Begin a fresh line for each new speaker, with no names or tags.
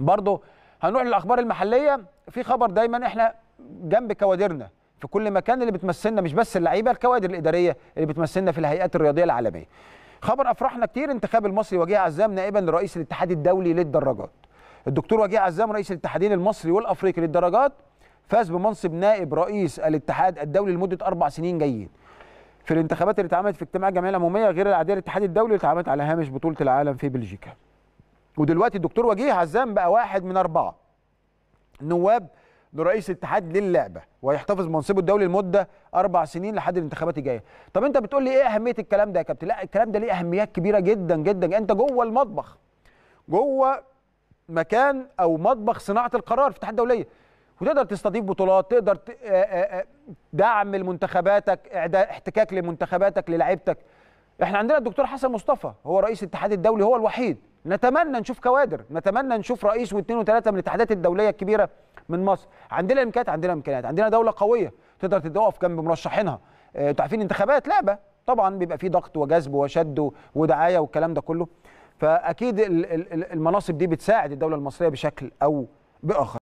برضه هنروح للاخبار المحليه في خبر دايما احنا جنب كوادرنا في كل مكان اللي بتمثلنا مش بس اللعيبه الكوادر الاداريه اللي بتمثلنا في الهيئات الرياضيه العالميه خبر افرحنا كتير انتخاب المصري وجيه عزام نائبا لرئيس الاتحاد الدولي للدراجات الدكتور وجيه عزام رئيس الاتحادين المصري والافريقي للدراجات فاز بمنصب نائب رئيس الاتحاد الدولي لمده اربع سنين جايين في الانتخابات اللي اتعملت في اجتماع الجمعيه العموميه غير العاديه للاتحاد الدولي اللي اتعملت على هامش بطوله العالم في بلجيكا ودلوقتي الدكتور وجيه عزام بقى واحد من اربعه نواب لرئيس الاتحاد للعبه وهيحتفظ بمنصبه الدولي لمده اربع سنين لحد الانتخابات الجايه. طب انت بتقول لي ايه اهميه الكلام ده يا كابتن؟ لا الكلام ده ليه اهميات كبيره جدا جدا يعني انت جوه المطبخ جوه مكان او مطبخ صناعه القرار في الاتحاد الدوليه وتقدر تستضيف بطولات تقدر دعم لمنتخباتك احتكاك لمنتخباتك للاعيبتك احنا عندنا الدكتور حسن مصطفى هو رئيس الاتحاد الدولي هو الوحيد نتمنى نشوف كوادر نتمنى نشوف رئيس واثنين وثلاثه من الاتحادات الدوليه الكبيره من مصر عندنا امكانيات عندنا امكانيات عندنا دوله قويه تقدر تقف جنب مرشحينها انتوا آه، عارفين انتخابات لعبه طبعا بيبقى في ضغط وجذب وشد ودعايه والكلام ده كله فاكيد المناصب دي بتساعد الدوله المصريه بشكل او باخر